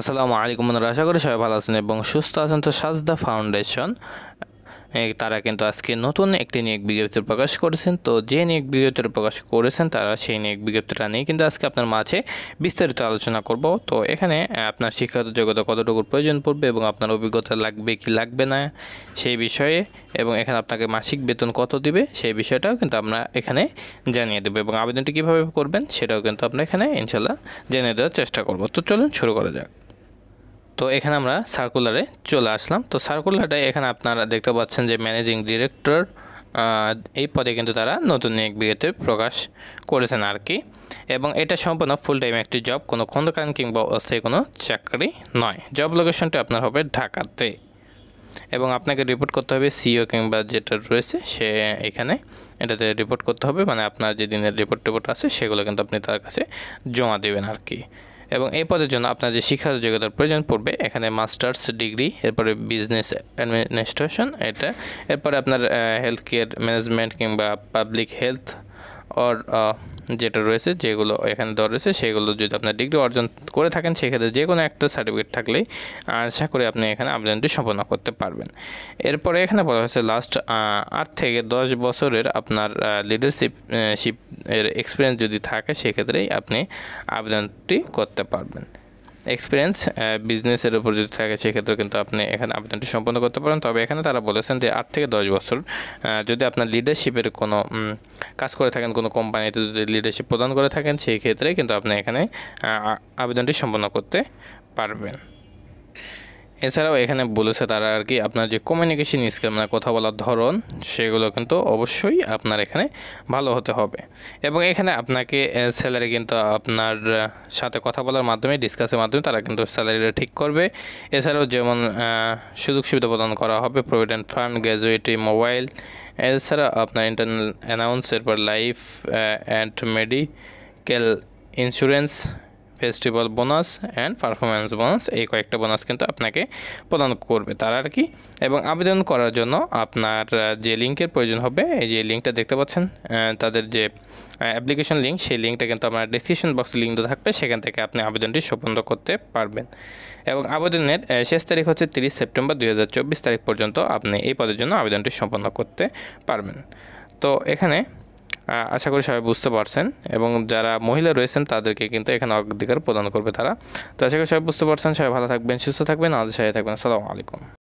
আসসালামু আলাইকুম বন্ধুরা আশা করি সবাই ভালো আছেন এবং সুস্থ আছেন তো সাজদা ফাউন্ডেশন তারা কিন্তু আজকে নতুন একটি নিয়োগ বিজ্ঞপ্তি প্রকাশ করেছেন তো যে নিয়োগ বিজ্ঞপ্তি প্রকাশ করেছেন তারা সেই নিয়োগ বিজ্ঞপ্তিটা নিয়ে কিন্তু আজকে আপনার মাঝে বিস্তারিত আলোচনা করব তো এখানে আপনার শিক্ষাগত যোগ্যতা কতটুকু প্রয়োজন পড়বে এবং আপনার অভিজ্ঞতা লাগবে কি লাগবে না সেই বিষয়ে এবং এখানে আপনাকে মাসিক বেতন কত দিবে সেই বিষয়টাও কিন্তু আমরা এখানে জানিয়ে দেবো এবং আবেদনটি কীভাবে করবেন সেটাও কিন্তু আপনার এখানে ইনশাল্লাহ জানিয়ে দেওয়ার চেষ্টা করব তো চলুন শুরু করা যাক তো এখানে আমরা সার্কুলারে চলে আসলাম তো সার্কুলারটা এখানে আপনারা দেখতে পাচ্ছেন যে ম্যানেজিং ডিরেক্টর এই পদে কিন্তু তারা নতুন এক বিয়েতে প্রকাশ করেছেন আর কি এবং এটা সম্পূর্ণ ফুল টাইম একটি জব কোনো খন্দকালীন কিংবা অস্থায়ী কোনো চাকরি নয় জব লোকেশনটি আপনার হবে ঢাকাতে এবং আপনাকে রিপোর্ট করতে হবে সিও কিংবা যেটা রয়েছে সে এখানে এটাতে রিপোর্ট করতে হবে মানে আপনার যে দিনের রিপোর্ট টিপোর্ট আছে সেগুলো কিন্তু আপনি তার কাছে জমা দেবেন আর কি এবং এই পদের জন্য আপনার যে শিক্ষাগত যোগ্যতার প্রয়োজন পড়বে এখানে মাস্টার্স ডিগ্রি এরপরে বিজনেস অ্যাডমিনিস্ট্রেশন এটা এরপরে আপনার হেলথ কেয়ার ম্যানেজমেন্ট কিংবা পাবলিক হেলথ অর যেটা রয়েছে যেগুলো এখানে দেওয়া রয়েছে সেগুলো যদি আপনার ডিগ্রি অর্জন করে থাকেন সেক্ষেত্রে যে কোনো একটা সার্টিফিকেট থাকলেই আশা করি আপনি এখানে আবেদনটি সম্পন্ন করতে পারবেন এরপরে এখানে বলা হয়েছে লাস্ট আট থেকে দশ বছরের আপনার লিডারশিপ শিপ এর এক্সপিরিয়েন্স যদি থাকে সেক্ষেত্রেই আপনি আবেদনটি করতে পারবেন Uh, এক্সপিরিয়েন্স বিজনেসের উপর যদি থাকে সেক্ষেত্রে কিন্তু আপনি এখানে আবেদনটি সম্পন্ন করতে পারেন তবে এখানে তারা বলেছেন যে আট থেকে দশ বছর যদি আপনার লিডারশিপের কোনো কাজ করে থাকেন কোনো কোম্পানিতে যদি লিডারশিপ প্রদান করে থাকেন সেই ক্ষেত্রে কিন্তু আপনি এখানে আবেদনটি সম্পন্ন করতে পারবেন এছাড়াও এখানে বলেছে তারা আর কি আপনার যে কমিউনিকেশন স্কিল মানে কথা বলার ধরন সেগুলো কিন্তু অবশ্যই আপনার এখানে ভালো হতে হবে এবং এখানে আপনাকে স্যালারি কিন্তু আপনার সাথে কথা বলার মাধ্যমে ডিসকাসের মাধ্যমে তারা কিন্তু স্যালারিটা ঠিক করবে এছাড়াও যেমন সুযোগ সুবিধা প্রদান করা হবে প্রভিডেন্ট ফান্ড গ্র্যাজুয়েটি মোবাইল এছাড়া আপনার ইন্টারনাল অ্যানাউন্স এরপর life and medical insurance festival bonus and performance bonus এই কয়েকটা বোনাস কিন্তু আপনাকে প্রদান করবে তারা আর কি এবং আবেদন করার জন্য আপনার যে লিঙ্কের প্রয়োজন হবে এই যে লিঙ্কটা দেখতে পাচ্ছেন তাদের যে অ্যাপ্লিকেশন লিঙ্ক সেই লিঙ্কটা কিন্তু আপনার ডিসক্রিপশন বক্স লিঙ্ক থাকবে সেখান থেকে আপনি আবেদনটি সম্পন্ন করতে পারবেন এবং আবেদনের শেষ তারিখ হচ্ছে তিরিশ সেপ্টেম্বর দুই তারিখ পর্যন্ত আপনি এই পদের জন্য আবেদনটি সম্পন্ন করতে পারবেন তো এখানে আশা করি সবাই বুঝতে পারছেন এবং যারা মহিলা রয়েছেন তাদেরকে কিন্তু এখানে অগ্রাধিকার প্রদান করবে তারা তো আশা করি সবাই বুঝতে পারছেন সবাই ভালো থাকবেন সুস্থ থাকবেন আজ সাথে থাকবেন আসসালামু আলাইকুম